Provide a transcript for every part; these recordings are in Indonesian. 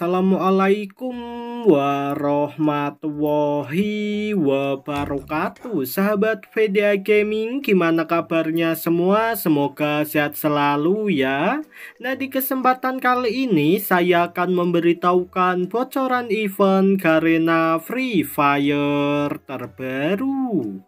Assalamualaikum warahmatullahi wabarakatuh Sahabat VDA Gaming gimana kabarnya semua semoga sehat selalu ya Nah di kesempatan kali ini saya akan memberitahukan bocoran event Garena Free Fire terbaru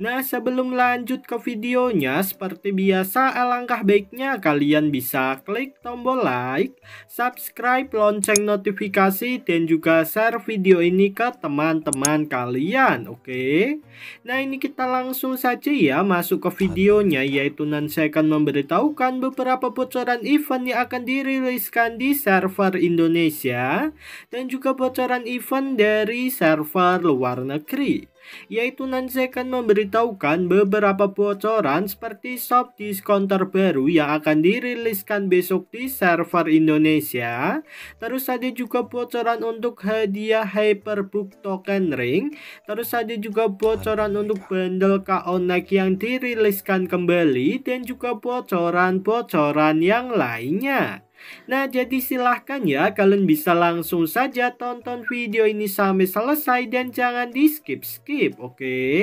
Nah sebelum lanjut ke videonya seperti biasa alangkah baiknya kalian bisa klik tombol like, subscribe, lonceng notifikasi dan juga share video ini ke teman-teman kalian oke. Okay? Nah ini kita langsung saja ya masuk ke videonya yaitu nanti saya akan memberitahukan beberapa bocoran event yang akan diriliskan di server Indonesia dan juga bocoran event dari server luar negeri yaitu Nansekan memberitahukan beberapa bocoran seperti shop diskon baru yang akan diriliskan besok di server Indonesia. Terus ada juga bocoran untuk hadiah Hyperbook Token Ring. Terus ada juga bocoran untuk bundle Kaonak e yang diriliskan kembali dan juga bocoran-bocoran yang lainnya. Nah, jadi silahkan ya kalian bisa langsung saja tonton video ini sampai selesai dan jangan di skip-skip, oke? Okay?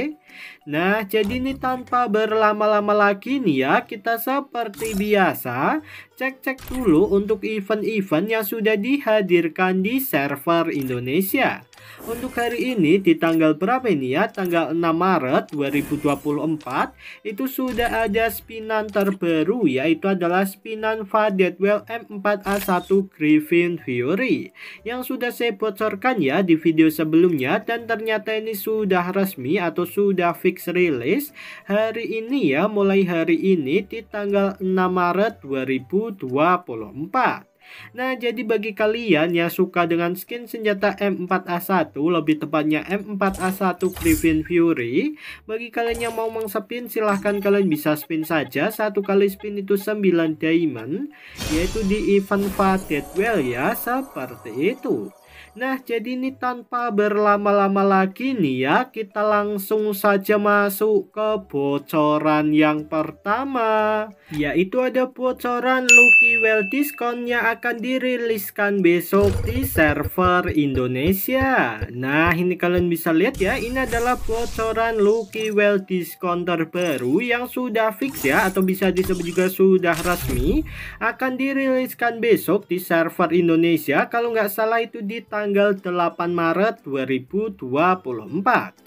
Nah, jadi ini tanpa berlama-lama lagi nih ya, kita seperti biasa cek-cek dulu untuk event-event yang sudah dihadirkan di server Indonesia. Untuk hari ini di tanggal berapa ini ya? Tanggal 6 Maret 2024 itu sudah ada spinan terbaru yaitu adalah spinan Fadetwell M4A1 Griffin Fury yang sudah saya bocorkan ya di video sebelumnya dan ternyata ini sudah resmi atau sudah fix release hari ini ya mulai hari ini di tanggal 6 Maret 2024. Nah, jadi bagi kalian yang suka dengan skin senjata M4A1, lebih tepatnya M4A1 Griffin Fury, bagi kalian yang mau mengspin silahkan kalian bisa spin saja. Satu kali spin itu 9 diamond, yaitu di event Dead Well ya, seperti itu. Nah, jadi ini tanpa berlama-lama lagi nih ya, kita langsung saja masuk ke bocoran yang pertama. Yaitu ada bocoran Lucky Well Discount yang akan diriliskan besok di server Indonesia. Nah, ini kalian bisa lihat ya, ini adalah bocoran Lucky Well Discount terbaru yang sudah fix ya, atau bisa disebut juga sudah resmi, akan diriliskan besok di server Indonesia. Kalau nggak salah itu di tanggal 8 Maret 2024.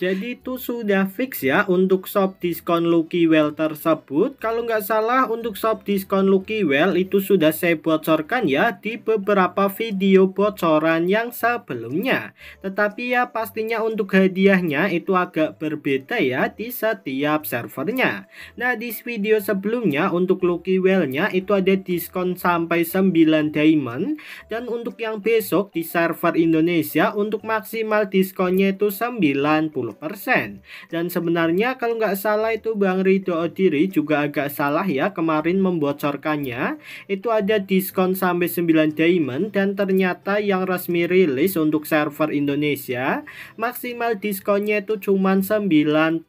Jadi itu sudah fix ya untuk shop diskon Lucky Well tersebut. Kalau nggak salah untuk shop diskon Lucky Well itu sudah saya bocorkan ya di beberapa video bocoran yang sebelumnya. Tetapi ya pastinya untuk hadiahnya itu agak berbeda ya di setiap servernya. Nah di video sebelumnya untuk Lucky Well-nya itu ada diskon sampai 9 diamond dan untuk yang besok di server Indonesia untuk maksimal diskonnya itu 90%. Dan sebenarnya kalau nggak salah itu Bang Rido Odiri juga agak salah ya kemarin membocorkannya. Itu ada diskon sampai 9 diamond dan ternyata yang resmi rilis untuk server Indonesia maksimal diskonnya itu cuma 90%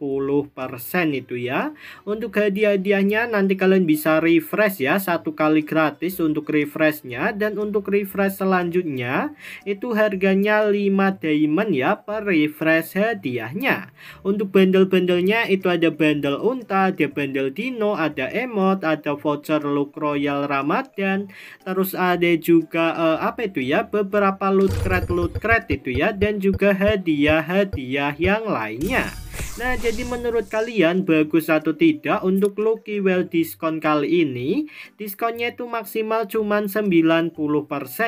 itu ya. Untuk hadiah-hadiahnya nanti kalian bisa refresh ya satu kali gratis untuk refreshnya dan untuk refresh selanjutnya itu harganya 5 diamond ya per refresh hadiahnya. Untuk bundle-bundlenya itu ada bundle unta, ada bundle dino, ada emote, ada voucher look royal ramadan, terus ada juga uh, apa itu ya beberapa loot crate loot crate itu ya dan juga hadiah-hadiah yang lainnya. Nah, jadi menurut kalian bagus atau tidak untuk Lucky Well diskon kali ini? Diskonnya itu maksimal cuman 90%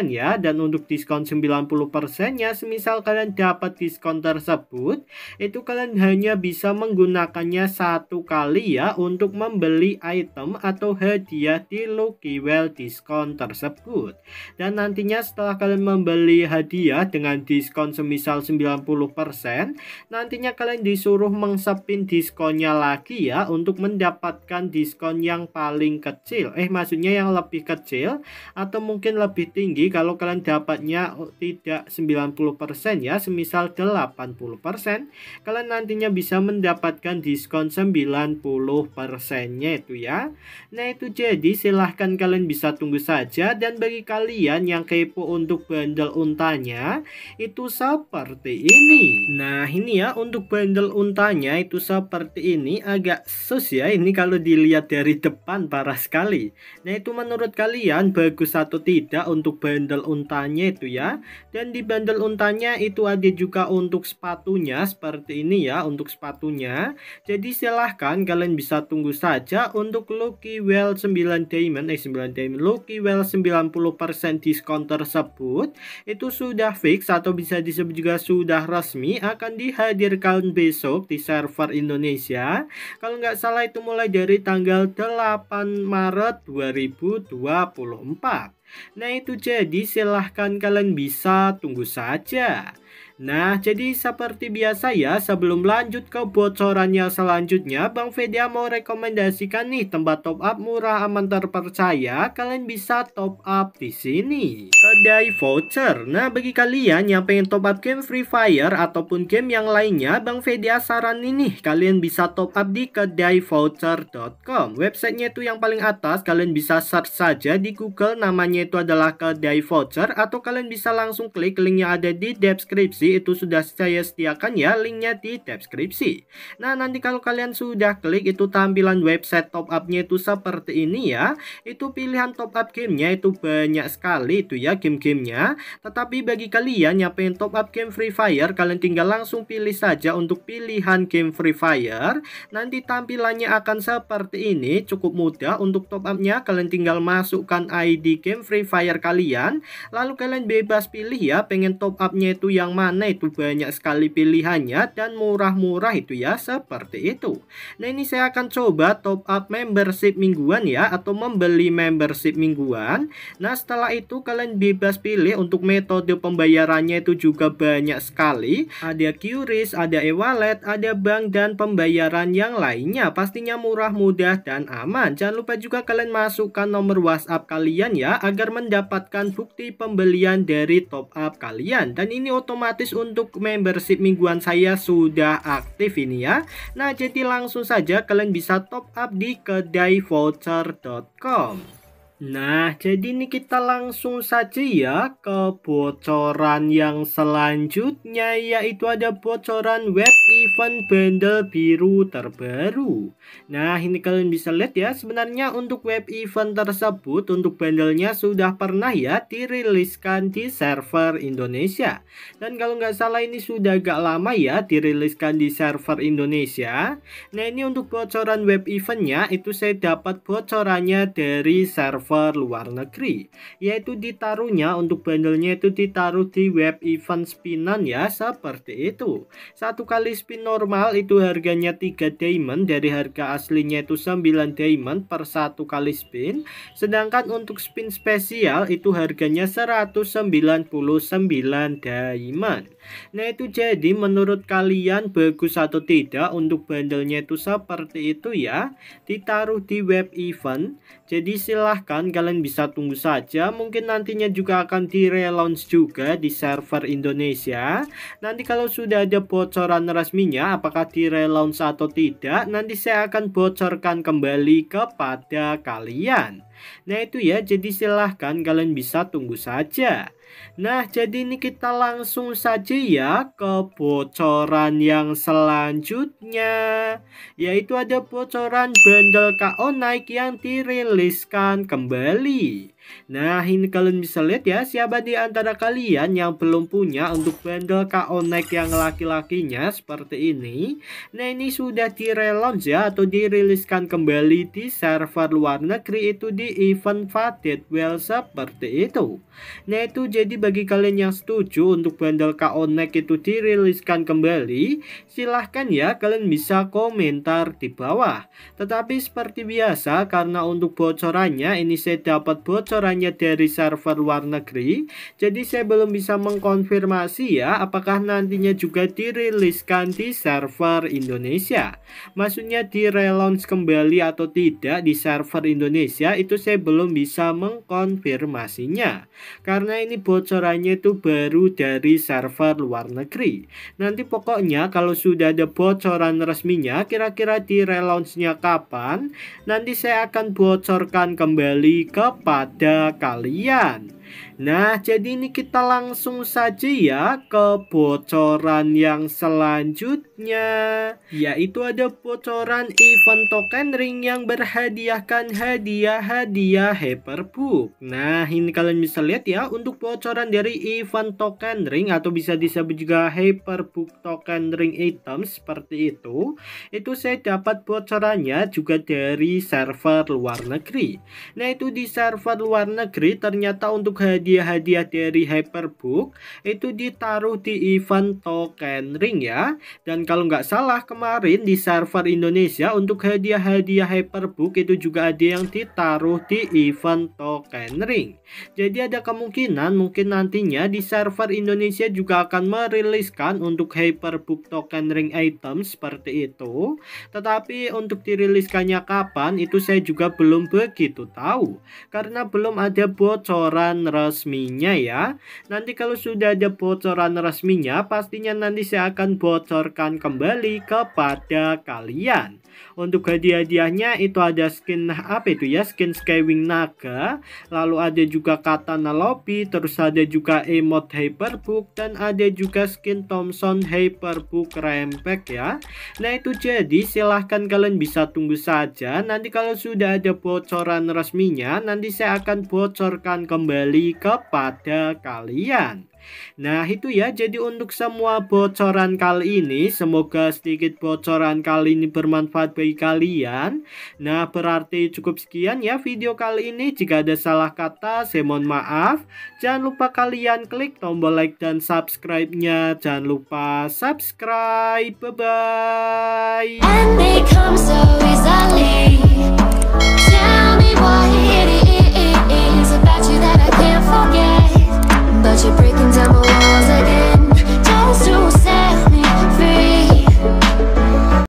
ya. Dan untuk diskon 90%-nya semisal kalian dapat diskon tersebut, itu kalian hanya bisa menggunakannya satu kali ya untuk membeli item atau hadiah di Lucky Well diskon tersebut. Dan nantinya setelah kalian membeli hadiah dengan diskon semisal 90%, nantinya kalian disuruh disuruh mengsepin diskonnya lagi ya untuk mendapatkan diskon yang paling kecil. Eh maksudnya yang lebih kecil atau mungkin lebih tinggi kalau kalian dapatnya oh, tidak 90% ya, semisal 80%, kalian nantinya bisa mendapatkan diskon 90%-nya itu ya. Nah, itu jadi silahkan kalian bisa tunggu saja dan bagi kalian yang kepo untuk bundle untanya itu seperti ini. Nah, ini ya untuk bundle untanya untanya itu seperti ini agak sus ya ini kalau dilihat dari depan parah sekali nah itu menurut kalian bagus atau tidak untuk bandel untanya itu ya dan di bandel untanya itu ada juga untuk sepatunya seperti ini ya untuk sepatunya jadi silahkan kalian bisa tunggu saja untuk Lucky Well 9 Diamond eh 9 Diamond Lucky Well 90% diskon tersebut itu sudah fix atau bisa disebut juga sudah resmi akan dihadirkan besok masuk di server Indonesia. Kalau nggak salah itu mulai dari tanggal 8 Maret 2024. Nah itu jadi silahkan kalian bisa tunggu saja. Nah, jadi seperti biasa ya, sebelum lanjut ke bocorannya selanjutnya, Bang Fedia mau rekomendasikan nih tempat top up murah aman terpercaya. Kalian bisa top up di sini. Kedai voucher. Nah, bagi kalian yang pengen top up game Free Fire ataupun game yang lainnya, Bang Fedia saran ini kalian bisa top up di kedaivoucher.com. Websitenya itu yang paling atas, kalian bisa search saja di Google namanya itu adalah kedai voucher atau kalian bisa langsung klik link yang ada di deskripsi deskripsi itu sudah saya setiakan ya linknya di deskripsi. Nah nanti kalau kalian sudah klik itu tampilan website top upnya itu seperti ini ya. Itu pilihan top up gamenya itu banyak sekali itu ya game-gamenya. Tetapi bagi kalian yang pengen top up game Free Fire kalian tinggal langsung pilih saja untuk pilihan game Free Fire. Nanti tampilannya akan seperti ini cukup mudah untuk top upnya kalian tinggal masukkan ID game Free Fire kalian. Lalu kalian bebas pilih ya pengen top upnya itu yang mana sana itu banyak sekali pilihannya dan murah-murah itu ya seperti itu. Nah ini saya akan coba top up membership mingguan ya atau membeli membership mingguan. Nah setelah itu kalian bebas pilih untuk metode pembayarannya itu juga banyak sekali. Ada QRIS, ada e-wallet, ada bank dan pembayaran yang lainnya. Pastinya murah, mudah dan aman. Jangan lupa juga kalian masukkan nomor WhatsApp kalian ya agar mendapatkan bukti pembelian dari top up kalian dan ini otomatis gratis untuk membership mingguan saya sudah aktif ini ya. Nah, jadi langsung saja kalian bisa top up di kedaivoucher.com. Nah, jadi ini kita langsung saja ya ke bocoran yang selanjutnya yaitu ada bocoran web event bundle biru terbaru. Nah, ini kalian bisa lihat ya sebenarnya untuk web event tersebut untuk bundlenya sudah pernah ya diriliskan di server Indonesia. Dan kalau nggak salah ini sudah agak lama ya diriliskan di server Indonesia. Nah, ini untuk bocoran web eventnya itu saya dapat bocorannya dari server server luar negeri yaitu ditaruhnya untuk bandelnya itu ditaruh di web event spinan ya seperti itu satu kali spin normal itu harganya 3 diamond dari harga aslinya itu 9 diamond per satu kali spin sedangkan untuk spin spesial itu harganya 199 diamond nah itu jadi menurut kalian bagus atau tidak untuk bandelnya itu seperti itu ya ditaruh di web event jadi silahkan kalian bisa tunggu saja. Mungkin nantinya juga akan di-relaunch juga di server Indonesia. Nanti kalau sudah ada bocoran resminya, apakah di-relaunch atau tidak, nanti saya akan bocorkan kembali kepada kalian. Nah itu ya, jadi silahkan kalian bisa tunggu saja. Nah, jadi ini kita langsung saja ya ke bocoran yang selanjutnya. Yaitu ada bocoran bundle KO naik yang diriliskan kembali. Nah, ini kalian bisa lihat ya, siapa di antara kalian yang belum punya untuk bundle KO naik yang laki-lakinya seperti ini. Nah, ini sudah di-relaunch ya atau diriliskan kembali di server luar negeri itu di event Wells seperti itu. Nah, itu jadi jadi bagi kalian yang setuju untuk bundle Konek e itu diriliskan kembali, silahkan ya kalian bisa komentar di bawah. Tetapi seperti biasa karena untuk bocorannya ini saya dapat bocorannya dari server luar negeri. Jadi saya belum bisa mengkonfirmasi ya apakah nantinya juga diriliskan di server Indonesia. Maksudnya di relaunch kembali atau tidak di server Indonesia itu saya belum bisa mengkonfirmasinya. Karena ini bocorannya bocorannya itu baru dari server luar negeri. Nanti pokoknya kalau sudah ada bocoran resminya, kira-kira di relaunchnya kapan, nanti saya akan bocorkan kembali kepada kalian. Nah, jadi ini kita langsung saja ya ke bocoran yang selanjutnya. Yaitu ada bocoran event token ring yang berhadiahkan hadiah-hadiah hyperbook. Nah, ini kalian bisa lihat ya untuk bocoran dari event token ring atau bisa disebut juga hyperbook token ring item seperti itu. Itu saya dapat bocorannya juga dari server luar negeri. Nah, itu di server luar negeri ternyata untuk untuk hadiah-hadiah dari Hyperbook itu ditaruh di event token ring ya. Dan kalau nggak salah kemarin di server Indonesia untuk hadiah-hadiah Hyperbook itu juga ada yang ditaruh di event token ring. Jadi ada kemungkinan mungkin nantinya di server Indonesia juga akan meriliskan untuk Hyperbook token ring item seperti itu. Tetapi untuk diriliskannya kapan itu saya juga belum begitu tahu. Karena belum ada bocoran resminya ya. Nanti kalau sudah ada bocoran resminya, pastinya nanti saya akan bocorkan kembali kepada kalian. Untuk hadiah-hadiahnya itu ada skin apa itu ya? Skin Skywing Naga, lalu ada juga katana lobby, terus ada juga emote Hyperbook dan ada juga skin Thompson Hyperbook Rempek ya. Nah, itu jadi silahkan kalian bisa tunggu saja. Nanti kalau sudah ada bocoran resminya, nanti saya akan bocorkan kembali kembali kepada kalian. Nah itu ya jadi untuk semua bocoran kali ini Semoga sedikit bocoran kali ini bermanfaat bagi kalian Nah berarti cukup sekian ya video kali ini Jika ada salah kata saya mohon maaf Jangan lupa kalian klik tombol like dan subscribe-nya Jangan lupa subscribe Bye bye forget But you're breaking double walls again Just to say